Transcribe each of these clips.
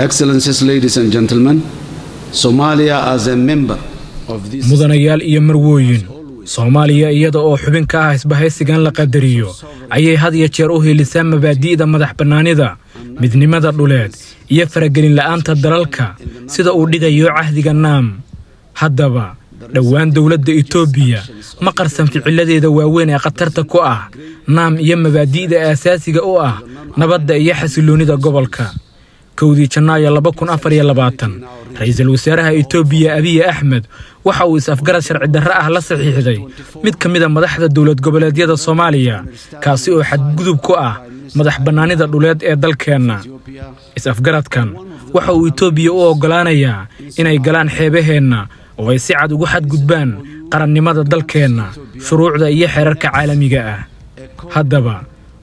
excellencies ladies and gentlemen somalia as a member of this mudanayaal iyo marwooyin soomaaliya iyada oo xubin ka ah isbahaysigan la qadariyo ayay had iyo jeer u heelisaa mabaadi'da madax bannaanida midnimada dhuleed iyo faragelin la'aanta dalalka sida uu dhigayo cahdiga naam haddaba dhowaan dowladda itoobiya ma qarsan ficiladeeda waaweyn ee khatarta ku ah naam iyo mabaadi'da aasaasiga u ah nabadda iyo xasiloonnida gobolka kowdii janaayo laba kun afar iyo labaatan ra-iisul wasaaraha etoobiya abiya axmed waxa uu is-afgarad sharci darre ah la saxiixday mid ka mida ah madaxda dowlad goboleedyada soomaaliya kaasi oo xadgudub ku ah madax bannaanida dhuleed ee dalkeenna is-afgaradkan waxa uu etoobiya u oggolaanayaa inay galaan xeebaheenna oo ay si cad ugu xadgudbaan qarannimada dalkeenna shuruucda iyo xeerarka caalamiga ah haddaba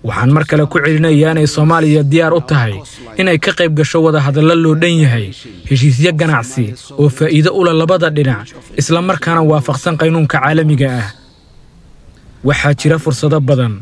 waxaan mar kale ku celinayaa inay soomaaliya diyaar u tahay inay ka qayb gasho wadahadalla loo dhan yahay heshiisyo ganacsi oo faa'iido ula labada dhinac isla markaana waafaqsan qaynuunka caalamiga ah waxaa jira fursado badan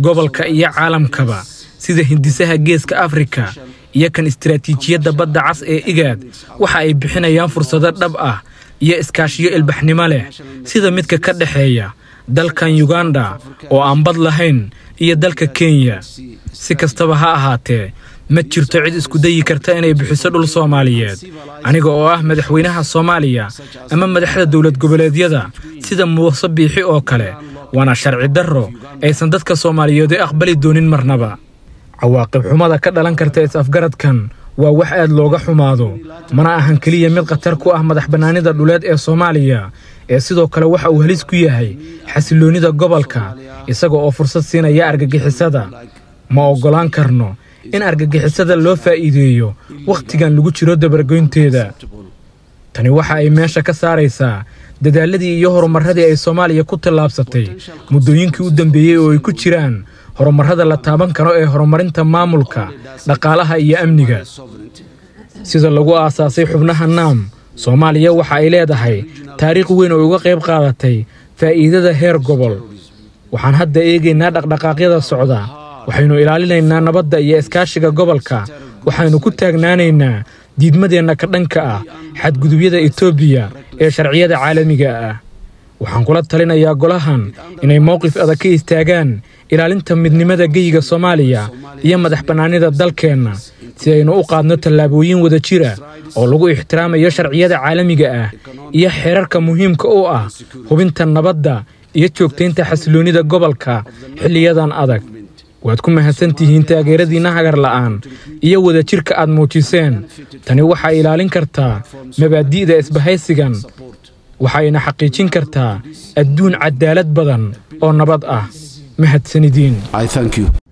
gobolka iyo caalamkaba sida hindisaha geeska afrika iyo kan istaraatiijiyadda badda cas ee igaad waxa ay bixinayaan fursado dhab ah iyo iskaashiyo ilbaxnimo leh sida midka ka dhexeeya dalkan yuganda oo aan bad lahayn iyo dalka kenya si kastaba ha ahaatee ma jirto cid isku dayi karta inay bixiso dhul soomaaliyeed aniga oo ah madaxweynaha soomaaliya ama madaxda dowlad goboleedyada sida muuse biixi oo kale waana sharci darro aysan dadka soomaaliyeedu aqbali doonin marnaba cawaaqib xumada ka dhalan karta is-afgaradkan waa wax aad looga xumaado mana ahan keliya mid khatar ku ah madax bannaanida dhuleed ee soomaaliya ee sidoo kale waxa uu halis ku yahay xasiloonnida gobolka isaga oo fursad siinaya argagixisada ma oggolaan karno in argagixisada loo faa'iideeyo wakhtigan lagu jiro dabargoynteeda tani waxa ay meesha ka saaraysaa dadaalladii iyo horumarradii ay soomaaliya ku tallaabsatay muddooyinkii u dambeeyey oo ay ku jiraan horumarrada la taaban karo ee horumarinta maamulka dhaqaalaha iyo amniga sida lagu aasaasay xubnaha naam soomaaliya waxa ay leedahay taariikh weyn oo uga qayb qaadatay faa'iidada heer gobol waxaan hadda eegaynaa dhaqdhaqaaqyada socda waxaynu ilaalinaynaa nabadda iyo iskaashiga gobolka waxaynu ku taagnaanaynaa diidmadeenna ka dhanka ah xadgudubyada etoobiya ee sharciyada caalamiga ah waxaan kula talinayaa golahan inay mowqif adag ka istaagaan ilaalinta midnimada geyiga soomaaliya iyo madax bannaanida dalkeenna si aynu u qaadno tallaabooyin wada jira ah oo lagu ixtiraamayo sharciyada caalamiga ah iyo xeerarka muhiimka u ah hubinta nabadda iyo joogtaynta xasiloonida gobolka xilliyadan adag waad ku mahadsan tihiin taageeradiinna la'aan iyo wadajirka aad muujiseen tani waxay ilaalin kartaa mabaadi'da isbahaysigan waxayna xaqiijin kartaa adduun cadaalad badan oo nabad ah mahadsanidiin